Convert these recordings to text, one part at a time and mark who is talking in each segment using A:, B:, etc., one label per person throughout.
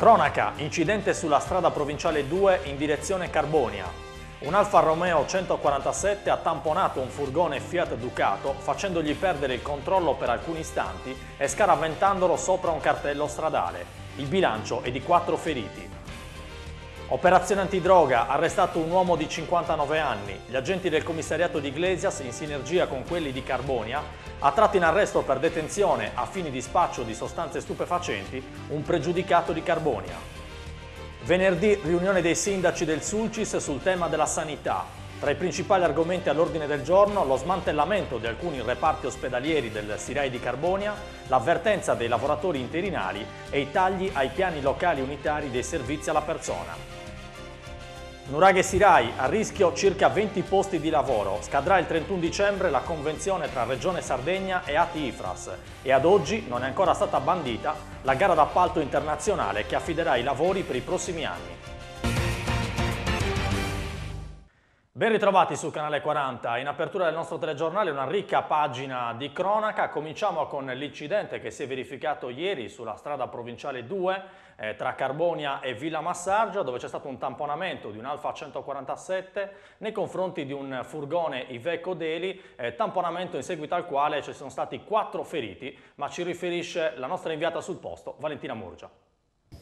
A: Cronaca, incidente sulla strada provinciale 2 in direzione Carbonia. Un Alfa Romeo 147 ha tamponato un furgone Fiat Ducato facendogli perdere il controllo per alcuni istanti e scaraventandolo sopra un cartello stradale. Il bilancio è di 4 feriti. Operazione antidroga, arrestato un uomo di 59 anni. Gli agenti del commissariato di Iglesias, in sinergia con quelli di Carbonia, ha tratto in arresto per detenzione a fini di spaccio di sostanze stupefacenti un pregiudicato di Carbonia. Venerdì, riunione dei sindaci del Sulcis sul tema della sanità. Tra i principali argomenti all'ordine del giorno, lo smantellamento di alcuni reparti ospedalieri del Sirai di Carbonia, l'avvertenza dei lavoratori interinali e i tagli ai piani locali unitari dei servizi alla persona. Nuraghe Sirai, a rischio circa 20 posti di lavoro. Scadrà il 31 dicembre la convenzione tra Regione Sardegna e ATI IFRAS e ad oggi non è ancora stata bandita la gara d'appalto internazionale che affiderà i lavori per i prossimi anni. Ben ritrovati sul Canale 40. In apertura del nostro telegiornale una ricca pagina di cronaca. Cominciamo con l'incidente che si è verificato ieri sulla strada provinciale 2 eh, tra Carbonia e Villa Massargia dove c'è stato un tamponamento di un Alfa 147 nei confronti di un furgone Iveco Deli, eh, tamponamento in seguito al quale ci sono stati quattro feriti, ma ci riferisce la nostra inviata sul posto Valentina Murgia.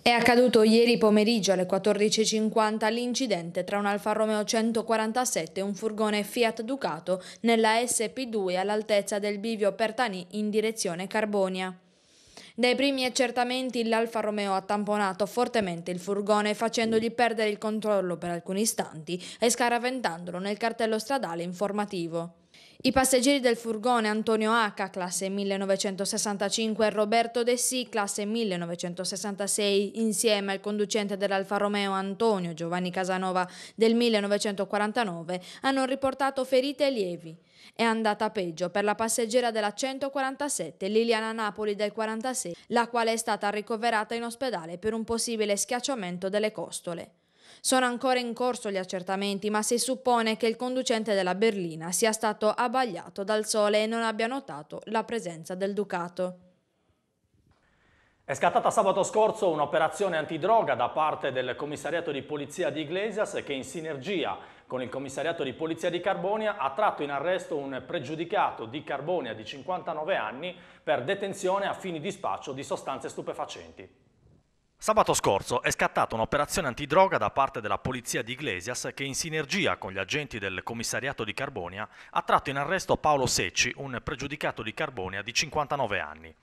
B: È accaduto ieri pomeriggio alle 14.50 l'incidente tra un Alfa Romeo 147 e un furgone Fiat Ducato nella SP2 all'altezza del bivio Pertani in direzione Carbonia. Dai primi accertamenti l'Alfa Romeo ha tamponato fortemente il furgone facendogli perdere il controllo per alcuni istanti e scaraventandolo nel cartello stradale informativo. I passeggeri del furgone Antonio H, classe 1965, e Roberto De Sì, classe 1966, insieme al conducente dell'Alfa Romeo Antonio Giovanni Casanova del 1949, hanno riportato ferite lievi. È andata peggio per la passeggera della 147 Liliana Napoli del 46, la quale è stata ricoverata in ospedale per un possibile schiacciamento delle costole. Sono ancora in corso gli accertamenti, ma si suppone che il conducente della berlina sia stato abbagliato dal sole e non abbia notato la presenza del Ducato.
A: È scattata sabato scorso un'operazione antidroga da parte del commissariato di polizia di Iglesias che in sinergia con il commissariato di polizia di Carbonia ha tratto in arresto un pregiudicato di Carbonia di 59 anni per detenzione a fini di spaccio di sostanze stupefacenti. Sabato scorso è scattata un'operazione antidroga da parte della polizia di Iglesias che in sinergia con gli agenti del commissariato di Carbonia ha tratto in arresto Paolo Secci, un pregiudicato di Carbonia di 59 anni.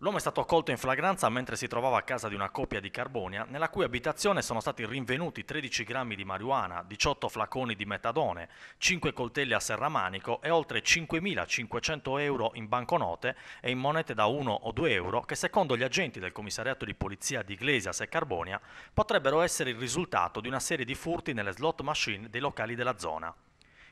A: L'uomo è stato accolto in flagranza mentre si trovava a casa di una coppia di Carbonia, nella cui abitazione sono stati rinvenuti 13 grammi di marijuana, 18 flaconi di metadone, 5 coltelli a serramanico e oltre 5.500 euro in banconote e in monete da 1 o 2 euro che secondo gli agenti del commissariato di polizia di Iglesias e Carbonia potrebbero essere il risultato di una serie di furti nelle slot machine dei locali della zona.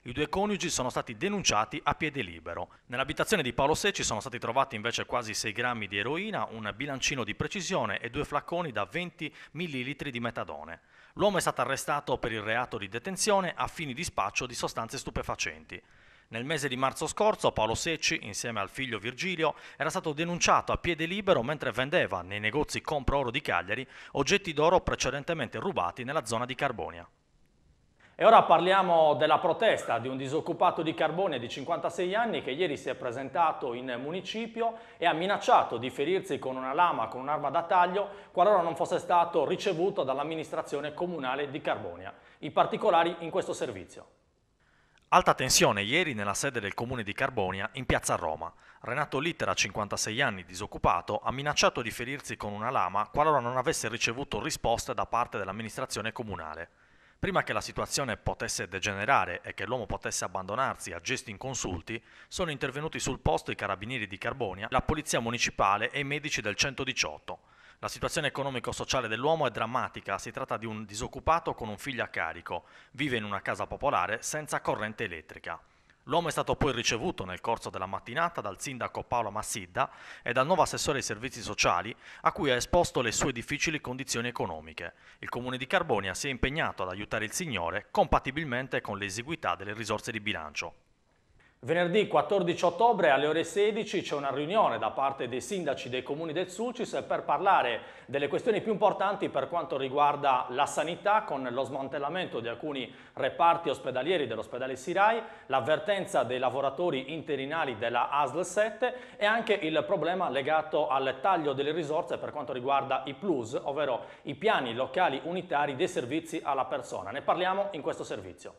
A: I due coniugi sono stati denunciati a piede libero. Nell'abitazione di Paolo Secci sono stati trovati invece quasi 6 grammi di eroina, un bilancino di precisione e due flacconi da 20 millilitri di metadone. L'uomo è stato arrestato per il reato di detenzione a fini di spaccio di sostanze stupefacenti. Nel mese di marzo scorso Paolo Secci, insieme al figlio Virgilio, era stato denunciato a piede libero mentre vendeva nei negozi Compro Oro di Cagliari oggetti d'oro precedentemente rubati nella zona di Carbonia. E ora parliamo della protesta di un disoccupato di Carbone di 56 anni che ieri si è presentato in municipio e ha minacciato di ferirsi con una lama, con un'arma da taglio, qualora non fosse stato ricevuto dall'amministrazione comunale di Carbonia. I particolari in questo servizio. Alta tensione ieri nella sede del comune di Carbonia in piazza Roma. Renato Littera, 56 anni, disoccupato, ha minacciato di ferirsi con una lama qualora non avesse ricevuto risposte da parte dell'amministrazione comunale. Prima che la situazione potesse degenerare e che l'uomo potesse abbandonarsi a gesti inconsulti, sono intervenuti sul posto i carabinieri di Carbonia, la polizia municipale e i medici del 118. La situazione economico-sociale dell'uomo è drammatica, si tratta di un disoccupato con un figlio a carico, vive in una casa popolare senza corrente elettrica. L'uomo è stato poi ricevuto nel corso della mattinata dal sindaco Paolo Massidda e dal nuovo assessore ai servizi sociali a cui ha esposto le sue difficili condizioni economiche. Il comune di Carbonia si è impegnato ad aiutare il signore compatibilmente con l'esiguità delle risorse di bilancio. Venerdì 14 ottobre alle ore 16 c'è una riunione da parte dei sindaci dei comuni del Sulcis per parlare delle questioni più importanti per quanto riguarda la sanità con lo smantellamento di alcuni reparti ospedalieri dell'ospedale Sirai, l'avvertenza dei lavoratori interinali della ASL 7 e anche il problema legato al taglio delle risorse per quanto riguarda i plus, ovvero i piani locali unitari dei servizi alla persona. Ne parliamo in questo servizio.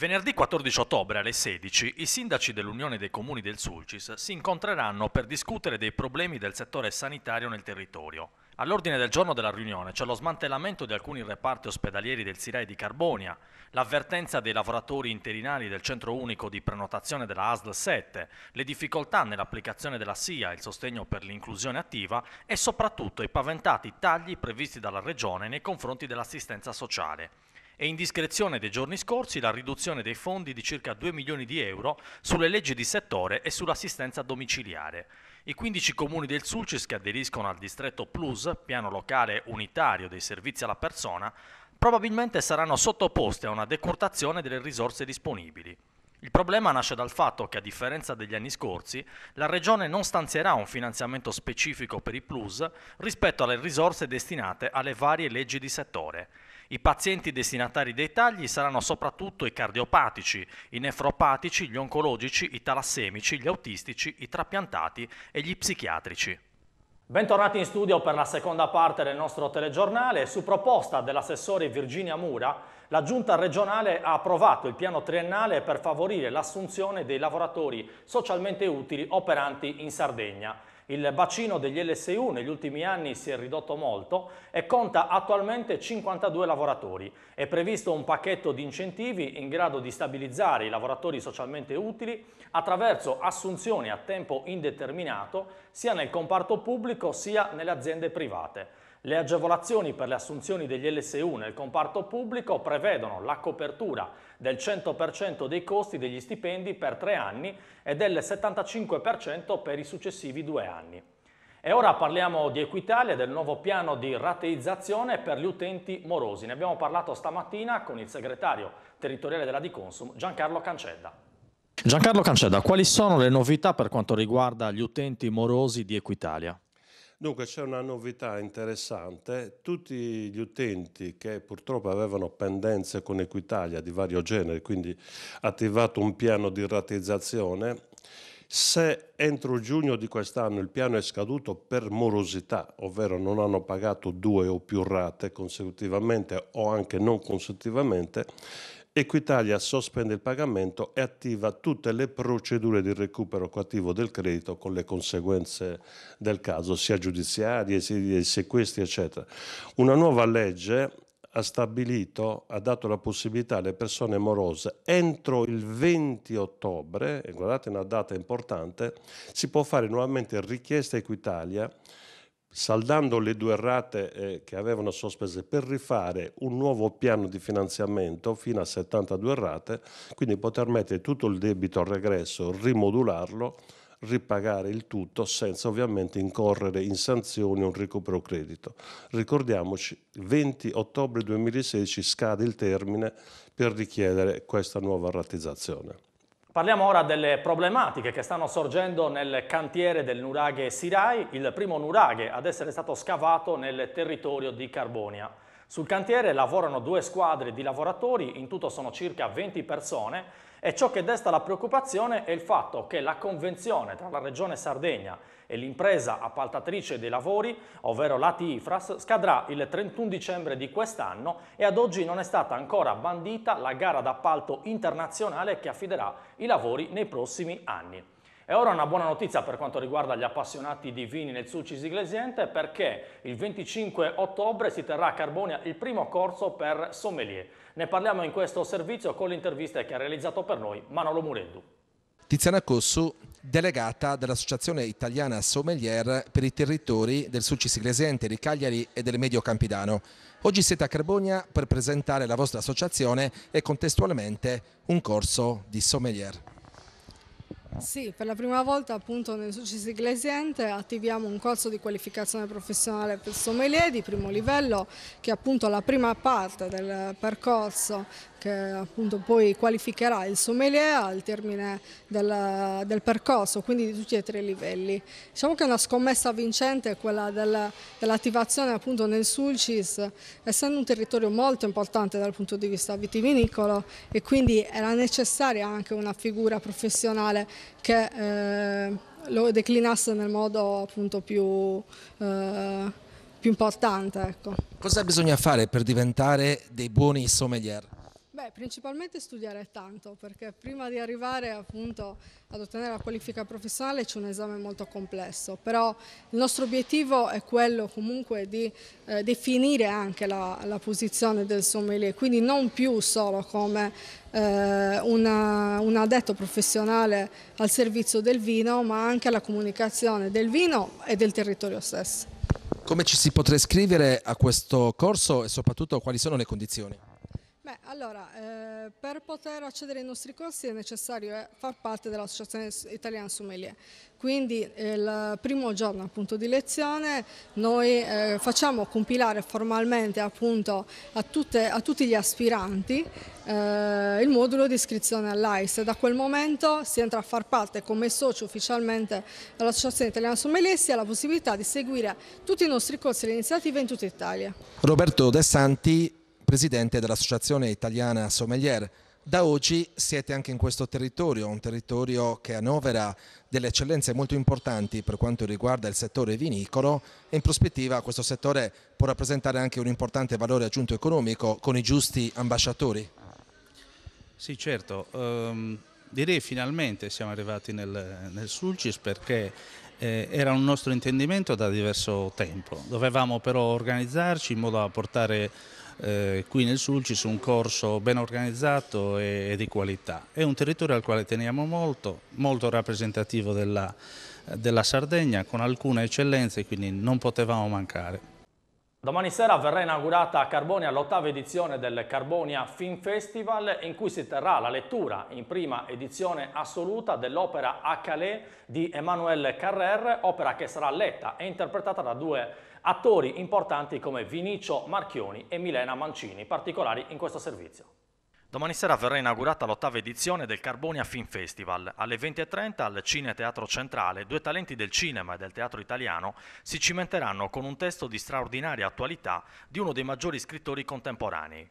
A: Venerdì 14 ottobre alle 16 i sindaci dell'Unione dei Comuni del Sulcis si incontreranno per discutere dei problemi del settore sanitario nel territorio. All'ordine del giorno della riunione c'è lo smantellamento di alcuni reparti ospedalieri del Sirai di Carbonia, l'avvertenza dei lavoratori interinali del centro unico di prenotazione della ASL 7, le difficoltà nell'applicazione della SIA, il sostegno per l'inclusione attiva e soprattutto i paventati tagli previsti dalla Regione nei confronti dell'assistenza sociale. È indiscrezione dei giorni scorsi la riduzione dei fondi di circa 2 milioni di euro sulle leggi di settore e sull'assistenza domiciliare. I 15 comuni del Sulcis che aderiscono al distretto Plus, piano locale unitario dei servizi alla persona, probabilmente saranno sottoposti a una decurtazione delle risorse disponibili. Il problema nasce dal fatto che, a differenza degli anni scorsi, la Regione non stanzierà un finanziamento specifico per i plus rispetto alle risorse destinate alle varie leggi di settore. I pazienti destinatari dei tagli saranno soprattutto i cardiopatici, i nefropatici, gli oncologici, i talassemici, gli autistici, i trapiantati e gli psichiatrici. Bentornati in studio per la seconda parte del nostro telegiornale. Su proposta dell'assessore Virginia Mura, la Giunta regionale ha approvato il piano triennale per favorire l'assunzione dei lavoratori socialmente utili operanti in Sardegna. Il bacino degli LSU negli ultimi anni si è ridotto molto e conta attualmente 52 lavoratori. È previsto un pacchetto di incentivi in grado di stabilizzare i lavoratori socialmente utili attraverso assunzioni a tempo indeterminato sia nel comparto pubblico sia nelle aziende private. Le agevolazioni per le assunzioni degli LSU nel comparto pubblico prevedono la copertura del 100% dei costi degli stipendi per tre anni e del 75% per i successivi due anni. E ora parliamo di Equitalia e del nuovo piano di rateizzazione per gli utenti morosi. Ne abbiamo parlato stamattina con il segretario territoriale della
C: Diconsum Giancarlo Cancedda.
A: Giancarlo Canceda, quali sono le novità per quanto riguarda
C: gli utenti morosi di Equitalia? Dunque c'è una novità interessante, tutti gli utenti che purtroppo avevano pendenze con Equitalia di vario genere, quindi attivato un piano di ratizzazione, se entro giugno di quest'anno il piano è scaduto per morosità, ovvero non hanno pagato due o più rate consecutivamente o anche non consecutivamente, Equitalia sospende il pagamento e attiva tutte le procedure di recupero coattivo del credito con le conseguenze del caso, sia giudiziarie, sia sequestri, eccetera. Una nuova legge ha stabilito, ha dato la possibilità alle persone morose entro il 20 ottobre, e guardate una data importante, si può fare nuovamente richiesta a Equitalia saldando le due rate eh, che avevano sospese per rifare un nuovo piano di finanziamento fino a 72 rate, quindi poter mettere tutto il debito a regresso, rimodularlo, ripagare il tutto senza ovviamente incorrere in sanzioni o un recupero credito. Ricordiamoci, 20 ottobre 2016 scade il termine per richiedere questa nuova ratizzazione.
A: Parliamo ora delle problematiche che stanno sorgendo nel cantiere del nuraghe Sirai, il primo nuraghe ad essere stato scavato nel territorio di Carbonia. Sul cantiere lavorano due squadre di lavoratori, in tutto sono circa 20 persone e ciò che desta la preoccupazione è il fatto che la convenzione tra la Regione Sardegna e l'impresa appaltatrice dei lavori, ovvero l'ATI IFRAS, scadrà il 31 dicembre di quest'anno e ad oggi non è stata ancora bandita la gara d'appalto internazionale che affiderà i lavori nei prossimi anni. E ora una buona notizia per quanto riguarda gli appassionati di vini nel Sulcis Iglesiente perché il 25 ottobre si terrà a Carbonia il primo corso per sommelier. Ne parliamo in questo servizio con l'intervista che ha realizzato per noi Manolo Murendu.
D: Tiziana Cossu, delegata dell'Associazione Italiana Sommelier per i territori del Sulcis Iglesiente, di Cagliari e del Medio Campidano. Oggi siete a Carbonia per presentare la vostra associazione e contestualmente un corso di sommelier.
E: Sì, per la prima volta appunto nel Sucis Iglesiente attiviamo un corso di qualificazione professionale per sommelier di primo livello che è appunto la prima parte del percorso che appunto poi qualificherà il sommelier al termine del, del percorso, quindi di tutti e tre i livelli. Diciamo che una scommessa vincente è quella del, dell'attivazione appunto nel Sulcis, essendo un territorio molto importante dal punto di vista vitivinicolo e quindi era necessaria anche una figura professionale che eh, lo declinasse nel modo appunto più... Eh, più importante. Ecco.
D: Cosa bisogna fare per diventare dei buoni sommelier?
E: principalmente studiare tanto, perché prima di arrivare appunto ad ottenere la qualifica professionale c'è un esame molto complesso, però il nostro obiettivo è quello comunque di eh, definire anche la, la, posizione del sommelier, quindi non più solo come eh, una, un addetto professionale al servizio del vino, ma anche alla comunicazione del vino e del territorio stesso.
D: Come ci si potrà iscrivere a questo corso e soprattutto quali sono le condizioni?
E: Beh, allora, eh, per poter accedere ai nostri corsi è necessario eh, far parte dell'Associazione Italiana Sommelier. Quindi eh, il primo giorno appunto, di lezione noi eh, facciamo compilare formalmente appunto, a, tutte, a, tutti gli aspiranti eh, il modulo di iscrizione all'AIS. Da quel momento si entra a far parte come socio ufficialmente dell'Associazione Italiana Sommelier e si ha la possibilità di seguire tutti i nostri corsi e le iniziative in tutta Italia.
D: Roberto De Santi presidente dell'Associazione Italiana Sommelier. Da oggi siete anche in questo territorio, un territorio che annovera delle eccellenze molto importanti per quanto riguarda il settore vinicolo e in prospettiva questo settore può rappresentare anche un importante valore aggiunto economico con i giusti ambasciatori.
F: Sì certo, um, direi finalmente siamo arrivati nel, nel Sulcis perché
A: eh, era un nostro intendimento da diverso tempo, dovevamo però organizzarci in modo da portare eh, qui nel Sul ci sono un corso ben organizzato e, e, di qualità. È un territorio al quale teniamo molto, molto rappresentativo della, della Sardegna, con alcune eccellenze, quindi non potevamo mancare. Domani sera verrà inaugurata a Carbonia l'ottava edizione del Carbonia Film Festival in cui si terrà la lettura in prima edizione assoluta dell'opera A Calais di Emmanuel Carrer, opera che sarà letta e interpretata da due attori importanti come Vinicio Marchioni e Milena Mancini, particolari in questo servizio. Domani sera verrà inaugurata l'ottava edizione del Carbonia Film Festival. Alle 20.30 al Cine Teatro Centrale due talenti del cinema e del teatro italiano si cimenteranno con un testo di straordinaria attualità di uno dei maggiori scrittori contemporanei.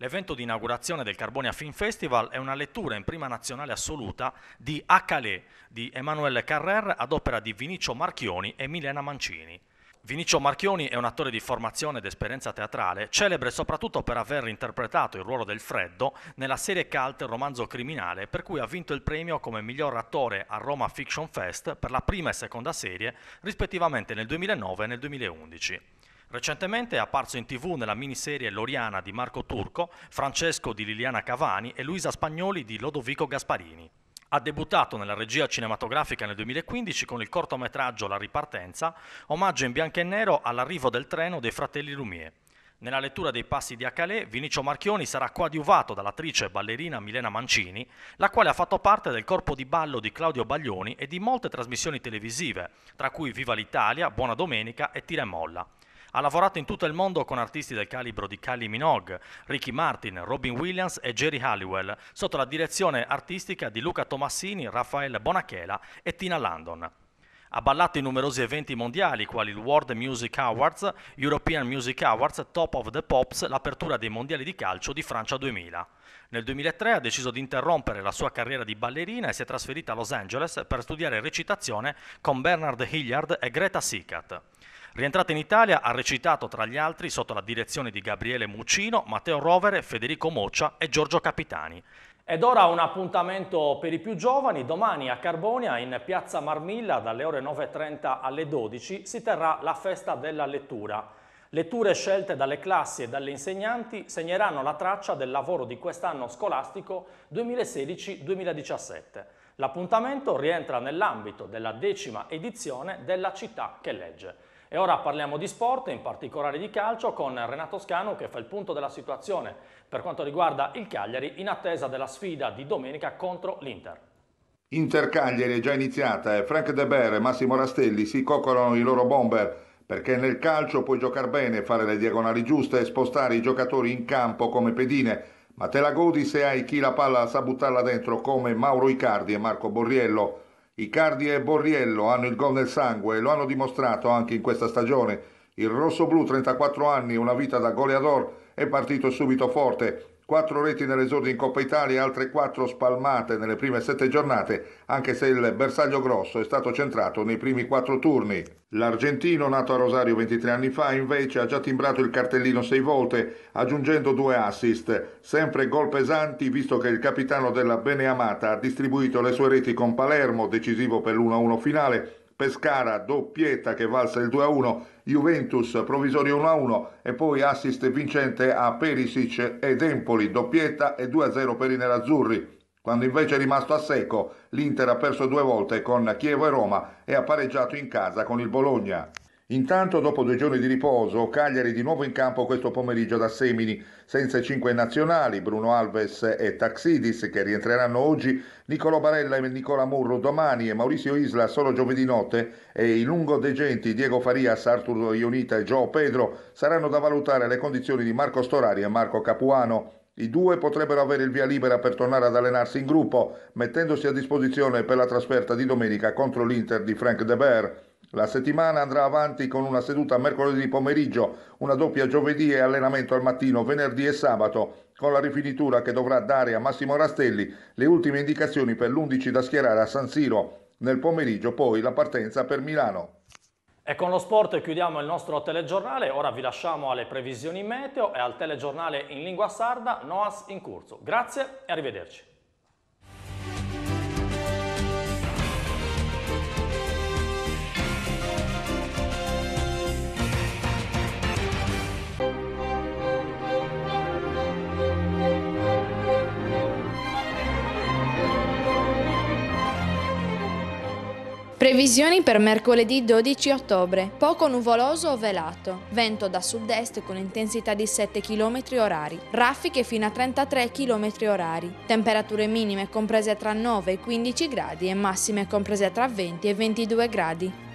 A: L'evento di inaugurazione del Carbonia Film Festival è una lettura in prima nazionale assoluta di A Calais di Emanuele Carrer ad opera di Vinicio Marchioni e Milena Mancini. Vinicio Marchioni è un attore di formazione ed esperienza teatrale, celebre soprattutto per aver interpretato il ruolo del Freddo nella serie cult Romanzo Criminale, per cui ha vinto il premio come miglior attore a Roma Fiction Fest per la prima e seconda serie, rispettivamente nel 2009 e nel 2011. Recentemente è apparso in tv nella miniserie Loriana di Marco Turco, Francesco di Liliana Cavani e Luisa Spagnoli di Lodovico Gasparini. Ha debuttato nella regia cinematografica nel 2015 con il cortometraggio La ripartenza, omaggio in bianco e nero all'arrivo del treno dei fratelli Lumière. Nella lettura dei passi di Acalè, Vinicio Marchioni sarà coadiuvato dall'attrice e ballerina Milena Mancini, la quale ha fatto parte del corpo di ballo di Claudio Baglioni e di molte trasmissioni televisive, tra cui Viva l'Italia, Buona Domenica e Tira e Molla. Ha lavorato in tutto il mondo con artisti del calibro di Kylie Minogue, Ricky Martin, Robin Williams e Jerry Halliwell, sotto la direzione artistica di Luca Tomassini, Raffaele Bonachela e Tina Landon. Ha ballato in numerosi eventi mondiali quali il World Music Awards, European Music Awards, Top of the Pops, l'apertura dei mondiali di calcio di Francia 2000. Nel 2003 ha deciso di interrompere la sua carriera di ballerina e si è trasferita a Los Angeles per studiare recitazione con Bernard Hilliard e Greta Sickert. Rientrata in Italia ha recitato tra gli altri sotto la direzione di Gabriele Mucino, Matteo Rovere, Federico Moccia e Giorgio Capitani. Ed ora un appuntamento per i più giovani. Domani a Carbonia, in piazza Marmilla, dalle ore 9.30 alle 12, si terrà la festa della lettura. Letture scelte dalle classi e dalle insegnanti segneranno la traccia del lavoro di quest'anno scolastico 2016-2017. L'appuntamento rientra nell'ambito della decima edizione della città che legge. E ora parliamo di sport, in particolare di calcio, con Renato Scano che fa il punto della situazione per quanto riguarda il Cagliari in attesa della sfida di domenica contro l'Inter.
F: Inter Cagliari è già iniziata e eh. Frank De Ber e Massimo Rastelli si coccolano i loro bomber perché nel calcio puoi giocare bene, fare le diagonali giuste e spostare i giocatori in campo come pedine, ma te la godi se hai chi la palla sa buttarla dentro come Mauro Icardi e Marco Borriello. Icardi e Borriello hanno il gol nel sangue e lo hanno dimostrato anche in questa stagione. Il rosso-blu, 34 anni, una vita da goleador, è partito subito forte 4 reti nell'esordio in Coppa Italia e altre 4 spalmate nelle prime 7 giornate, anche se il bersaglio grosso è stato centrato nei primi 4 turni. L'argentino, nato a Rosario 23 anni fa, invece ha già timbrato il cartellino 6 volte, aggiungendo due assist, sempre gol pesanti visto che il capitano della Beneamata ha distribuito le sue reti con Palermo, decisivo per l'1-1 finale, Pescara doppietta che valsa il 2-1, Juventus provvisorio 1-1 e poi assist vincente a Perisic ed Empoli, doppietta e 2-0 per i nerazzurri. Quando invece è rimasto a secco, l'Inter ha perso due volte con Chievo e Roma e ha pareggiato in casa con il Bologna. Intanto, dopo due giorni di riposo, Cagliari di nuovo in campo questo pomeriggio da Semini, senza i cinque nazionali, Bruno Alves e Taxidis, che rientreranno oggi, Nicolo Barella e Nicola Murro domani e Maurizio Isla solo giovedì notte e i lungo degenti Diego Farias, Arturo Ionita e Joe Pedro saranno da valutare le condizioni di Marco Storari e Marco Capuano. I due potrebbero avere il via libera per tornare ad allenarsi in gruppo, mettendosi a disposizione per la trasferta di domenica contro l'Inter di Frank De Beer. La settimana andrà avanti con una seduta mercoledì pomeriggio, una doppia giovedì e allenamento al mattino, venerdì e sabato, con la rifinitura che dovrà dare a Massimo Rastelli le ultime indicazioni per l'11 da schierare a San Siro. Nel pomeriggio poi la partenza per Milano.
A: E con lo sport chiudiamo il nostro telegiornale, ora vi lasciamo alle previsioni meteo e al telegiornale in lingua sarda Noas in Incurso. Grazie e arrivederci.
B: Previsioni per mercoledì 12 ottobre. Poco nuvoloso o velato. Vento da sud-est con intensità di 7 km orari. Raffiche fino a 33 km orari. Temperature minime comprese tra 9 e 15 gradi e massime comprese tra 20 e 22 gradi.